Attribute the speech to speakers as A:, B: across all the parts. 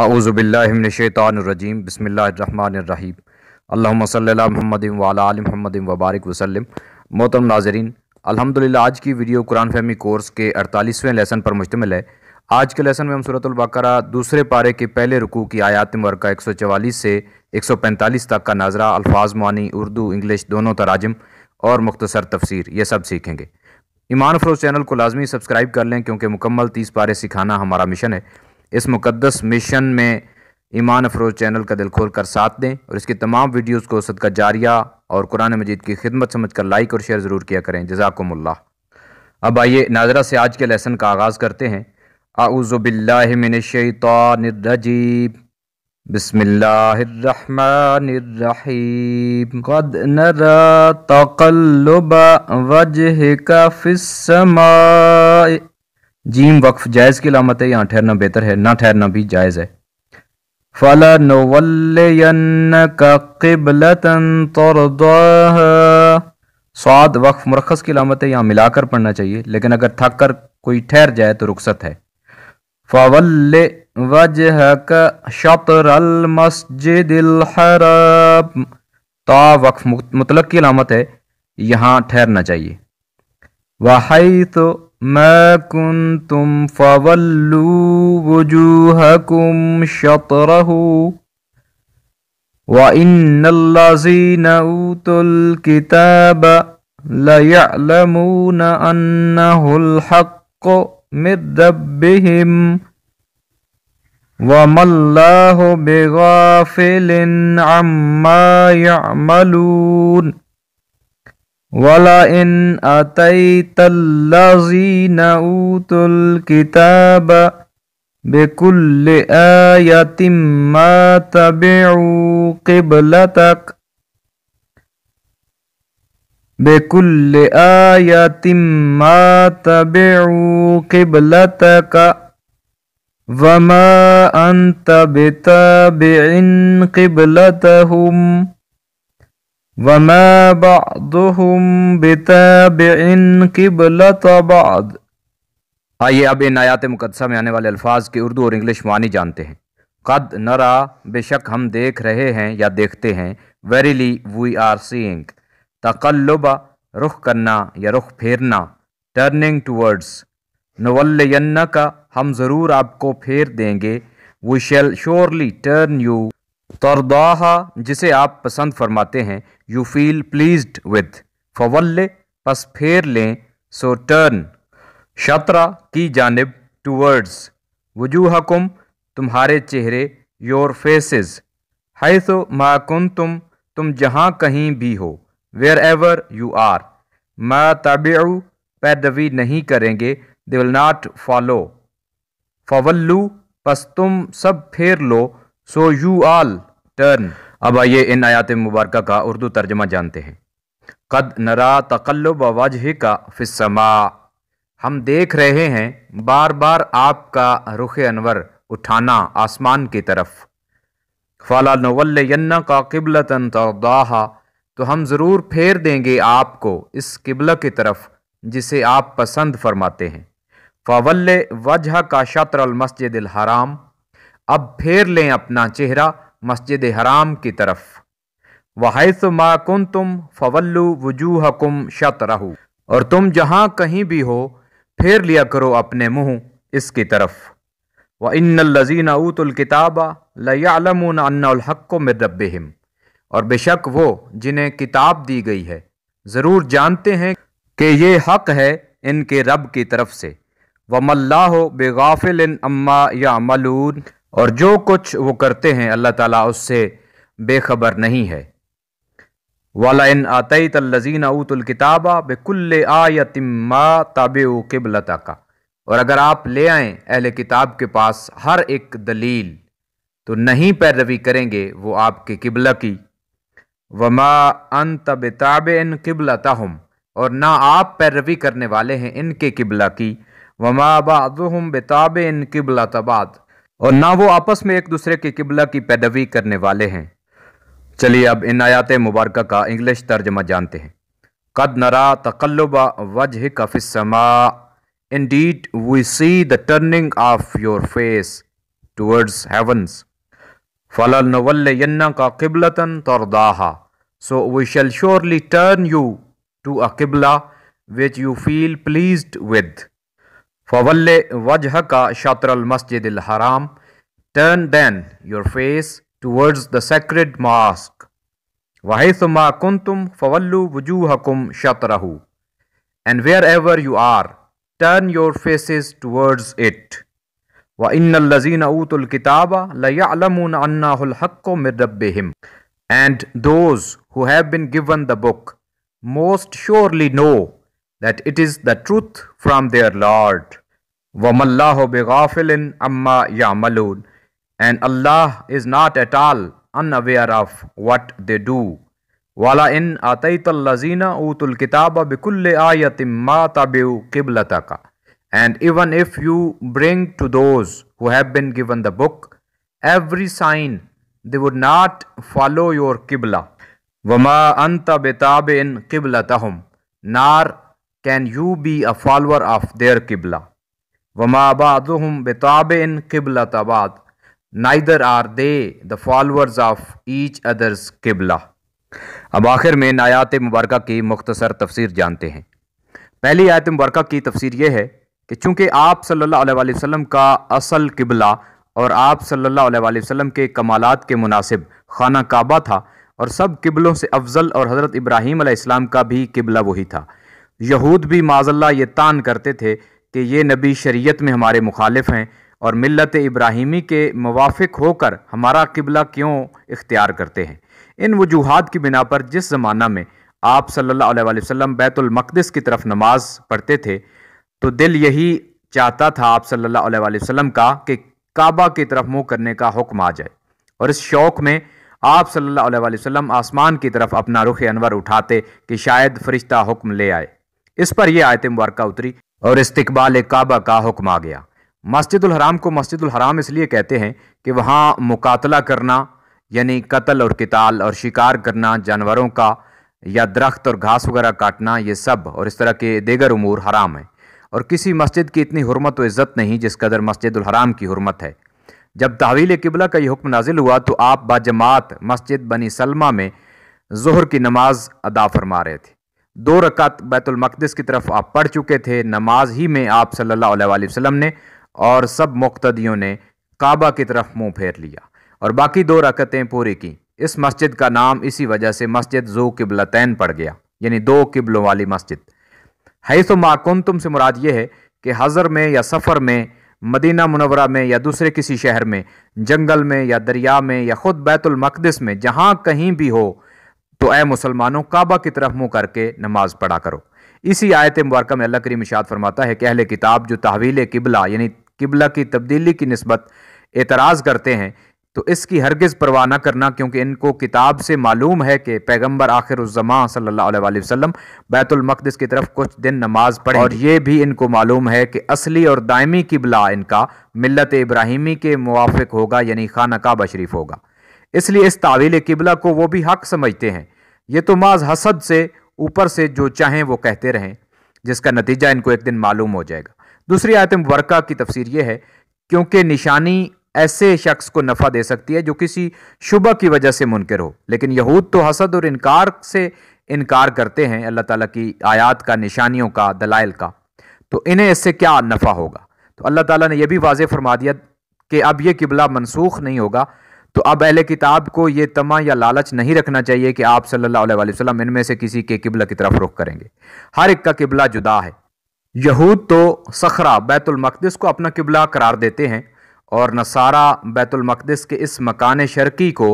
A: आउज़बिल्लिनशैतानरजीम बसमीम अल्लाम महमद वाल महमद वबारक वसलम मोहतरम नाजरीन अल्हम्दुलिल्लाह आज की वीडियो कुरान फहमी कोर्स के अड़तालीसवें लेसन पर मुश्तमिल है आज के लेसन में हम सूरतुल्बकरा दूसरे पारे के पहले रुकू की आयात मरका एक सौ चवालीस से एक सौ पैंतालीस तक का नाजरा अल्फाज मानी उर्दू इंग्लिश दोनों तराजम और मख्तसर तफसीर ये सब सीखेंगे ईमान फरोज चैनल को लाजमी सब्सक्राइब कर लें क्योंकि मुकम्मल तीस पारे सिखाना हमारा मिशन है इस मुकदस मिशन में ईमान अफरोज चैनल का दिल खोल कर साथ दें और इसकी तमाम वीडियोज़ को सदका जारिया और कुरान मजीद की खिदमत समझ कर लाइक और शेयर ज़रूर किया करें जजाकमल्ला अब आइए नाजरा से आज के लेसन का आगाज़ करते हैं आउज़बिल्लाजीब
B: बिस्मिल्लाहिर्रहमानिर्रहीम कद नरा
A: जीम वक्फ जायज़ की लामत है यहाँ ठहरना बेहतर है ना ठहरना भी जायज़ है फला स्वाद वक्फ मुरखस की लामत है यहाँ मिलाकर पढ़ना चाहिए लेकिन अगर थक कर कोई ठहर जाए तो रुखसत है फवल वजह शतर मस्जिद ता वक्फ मुतलक की लामत है यहाँ ठहरना चाहिए
B: वाह तो ما كنتم فظلوا وجوهكم شطره وإن الذين أوتوا الكتاب ليعلمون أنه الحق من ربهم وما الله بغافل عما يعملون ولئن أتيت الذين أوتوا الكتاب بكل آية ما تبعوا قبلتك بكل آية ما تبعوا قبلتك وما أنت بتابع قبلتهم وما بعضهم بتابع قبلة
A: بعض आइए अब इन आयात मुकदसा में आने वाले अल्फाज की उर्दू और इंग्लिश मानी जानते हैं कद नरा बेशक हम देख रहे हैं या देखते हैं वेरीली वी आर सीइंग तकल्लुबा रुख करना या रुख फेरना टर्निंग टूवर्ड्स नवल्यन्न का हम ज़रूर आपको फेर देंगे we shall surely turn you तरदाह जिसे आप पसंद फरमाते हैं यू फील प्लीज्ड विद फवल्ले पस फेर लें सो टर्न शतरा की जानब टूवर्ड्स वजूहकुम तुम्हारे चेहरे योर फेसेस सो माकुन तुम तुम जहाँ कहीं भी हो वेयर एवर यू आर मा तब पैदवी नहीं करेंगे दे विल नाट फॉलो फवल्लू पस तुम सब फेर लो सो यू आल टर्न अब आइए इन आयात मुबारक का उर्दू तर्जमा जानते हैं कद नरा तकल्लुब वजह का फिसमा हम देख रहे हैं बार बार आपका रुख अनवर उठाना आसमान की तरफ फला नवल्यन्ना का किबलत तोहा तो हम ज़रूर फेर देंगे आपको इस किबला की तरफ जिसे आप पसंद फरमाते हैं फवल वजह का शतर मस्जिद हराम अब फेर लें अपना चेहरा मस्जिद हराम की तरफ मा माकुन तुम फवल्लु वजूह कुम शत रहू और तुम जहाँ कहीं भी हो फेर लिया करो अपने मुँह इसकी तरफ व इन लजीन ऊतुलकिताबा लयालमून अन्नाहक मिर रबहम और बेशक वो जिन्हें किताब दी गई है ज़रूर जानते हैं कि ये हक है इनके रब की तरफ से व वमल्ला बेगाफिल अम्मा या मलून और जो कुछ वो करते हैं अल्लाह ताला उससे बेखबर नहीं है वाला इन आतई तल्लजीन किताबा बेकुल्ल आयतिम्मा ताब किबलता का और अगर आप ले आए अहल किताब के पास हर एक दलील तो नहीं पैरवी करेंगे वो आपके किबला की वमा अन तबिताब इन किबलता हम और ना आप पैरवी करने वाले हैं इनके किबला की वमा बादम बेताब इन किबला तबाद और ना वो आपस में एक दूसरे के किबला की पैदवी करने वाले हैं चलिए अब इन आयात मुबारक का इंग्लिश तर्जमा जानते हैं कद नरा तकल्लुबा वजह कफ़िसमा indeed we see the turning of your face towards heavens फलल नवल्यन्ना का किबलतन तौर दाहा so we shall surely turn you to a किबला which you feel please with फवल वजह का शतरल मस्जिद हराम turn then your face towards the sacred mosque वाहिसमा कुन तुम फवल्लु वजूहकुम शतरहू and wherever you are turn your faces towards it व इन लजीन ऊतुल किताबा लयालमून अन्नाहक़ मिरबहिम And those who have been given the book most surely know that it is the truth from their Lord. व वमल्लाह बेगाफिल अम्मा या मलून and Allah is not at all unaware of what they do वाला इन आतईतल्लजीना ऊतुल किताब बिकुल आयत मा तबिउ किबल का and even if you bring to those who have been given the book every sign they would not follow your किबला अन तब बेताब इन किबल तहम नार can you be a follower of their किबला बेताब इन قِبْلَةَ तबाद neither are they the followers of each others किबला अब आखिर में नायात मुबारक की मुख्तसर तफसीर जानते हैं पहली आयत मुबारक की तफसीर यह है कि चूँकि आप सल्ला अलैहि का असल किबला और आप सल्ला अलैहि के कमालात के मुनासिब खाना काबा था और सब किबलों से अफजल और हज़रत इब्राहीम का भी किबला वही था यहूद भी माजल्ला ये तान करते थे कि ये नबी शरीयत में हमारे मुखालिफ हैं और मिलत इब्राहिमी के मुवाफिक होकर हमारा किबला क्यों इख्तियार करते हैं इन वजूहत की बिना पर जिस ज़माना में आप सल्लल्लाहु अलैहि वसल्लम बैतुलमक़दस की तरफ नमाज पढ़ते थे तो दिल यही चाहता था आप सल्लल्लाहु अलैहि वसल्लम का कि काबा की तरफ मुँह करने का हुक्म आ जाए और इस शौक़ में आप सल्लल्लाहु अलैहि वसल्लम आसमान की तरफ अपना रुख अनवर उठाते कि शायद फरिश्ता हुक्म ले आए इस पर यह आयत मुबारक उतरी और इस्तबाल काबा का हुक्म आ गया मस्जिद हराम को मस्जिद हराम इसलिए कहते हैं कि वहाँ मुकातला करना यानी कत्ल और किताल और शिकार करना जानवरों का या दरख्त और घास वगैरह काटना ये सब और इस तरह के देगर उमूर हराम है और किसी मस्जिद की इतनी हरमत व इज़्ज़त नहीं जिस कदर मस्जिद हराम की हरमत है जब तहवील किबला का यह हुक्म नाजिल हुआ तो आप बाजमात मस्जिद बनी सलमा में जहर की नमाज अदा फरमा रहे थे दो रकत बैतुलमक़दस की तरफ आप पढ़ चुके थे नमाज ही में आप सल्लल्लाहु अलैहि वसल्लम ने और सब मुख्तियों ने काबा की तरफ मुंह फेर लिया और बाकी दो रकतें पूरी की इस मस्जिद का नाम इसी वजह से मस्जिद जो किबलतैन पड़ गया यानी दो किबलों वाली मस्जिद है माकुम तुम से मुराद ये है कि हज़र में या सफ़र में मदीना मुनवरा में या दूसरे किसी शहर में जंगल में या दरिया में या ख़ुद बैतुलमक़दस में जहाँ कहीं भी हो तो ए मुसलमानों काबा की तरफ मुंह करके नमाज पढ़ा करो इसी आयत मुबारक में अल्लाह करीम इशाद फरमाता है कि अहले किताब जो तहवील किबला यानी किबला की तब्दीली की नस्बत एतराज़ करते हैं तो इसकी हरगज़ परवाह न करना क्योंकि इनको किताब से मालूम है कि पैगम्बर आखिर उज़मा सल्ला वसम बैतुलमक़दस की तरफ कुछ दिन नमाज पढ़े और ये भी इनको मालूम है कि असली और दायमी किबला इनका मिलत इब्राहिमी के मुआफ़ होगा यानी खाना काबा शरीफ होगा इसलिए इस तावील किबला को वो भी हक समझते हैं ये तो माज हसद से ऊपर से जो चाहें वो कहते रहें जिसका नतीजा इनको एक दिन मालूम हो जाएगा दूसरी आयत वर्का की तफसीर ये है क्योंकि निशानी ऐसे शख्स को नफ़ा दे सकती है जो किसी शुबा की वजह से मुनकर हो लेकिन यहूद तो हसद और इनकार से इनकार करते हैं अल्लाह ताला की आयात का निशानियों का दलाइल का तो इन्हें इससे क्या नफ़ा होगा तो अल्लाह ताला ने यह भी वाज फरमा दिया कि अब यह किबला मनसूख नहीं होगा तो अब अहले किताब को ये तमा या लालच नहीं रखना चाहिए कि आप सल्लल्लाहु अलैहि वसल्लम इनमें से किसी के किबला की तरफ रुख करेंगे हर एक का किबला जुदा है यहूद तो सखरा बैतुलमक़दस को अपना किबला करार देते हैं और नसारा बैतुलमक़दस के इस मकान शर्की को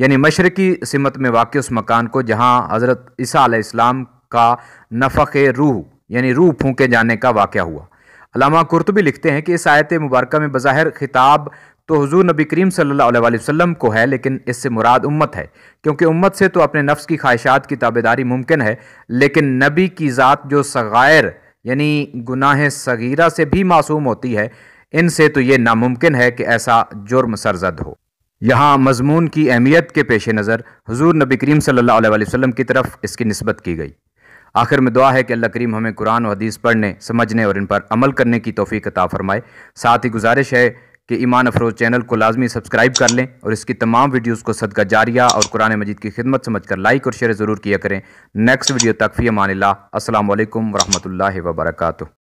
A: यानी मशरकी सिमत में वाक़ उस मकान को जहाँ हज़रत ईसा इस्लाम का नफ़ रूह यानी रूह फूके जाने का वाक़ हुआ अलामा कुर्तबी लिखते हैं कि इस आयत मुबारक में बज़ाहिर खिताब तो हजूर नबी करीम सल्ला अलैहि को है लेकिन इससे मुराद उम्मत है क्योंकि उम्मत से तो अपने नफ्स की ख्वाहिशात की ताबेदारी मुमकिन है लेकिन नबी की ज़ात जो सगैर यानी गुनाह सगीरा से भी मासूम होती है इनसे तो ये नामुमकिन है कि ऐसा जुर्म सरजद हो यहाँ मजमून की अहमियत के पेश नज़र हजूर नबी करीम सल्ला वसम की तरफ इसकी नस्बत की गई आखिर में दुआ है कि अल्लाह करीम हमें कुरान और हदीस पढ़ने समझने और इन पर अमल करने की तोफ़ी कता फ़रमाए साथ ही गुजारिश है कि ईमान अफरोज़ चैनल को लाजमी सब्सक्राइब कर लें और इसकी तमाम वीडियोस को सदका जारिया और कुरान मजीद की खिदमत समझ कर लाइक और शेयर ज़रूर किया करें नेक्स्ट वीडियो तक फ़ी अमान अल्लाह असल वरहमल वर्का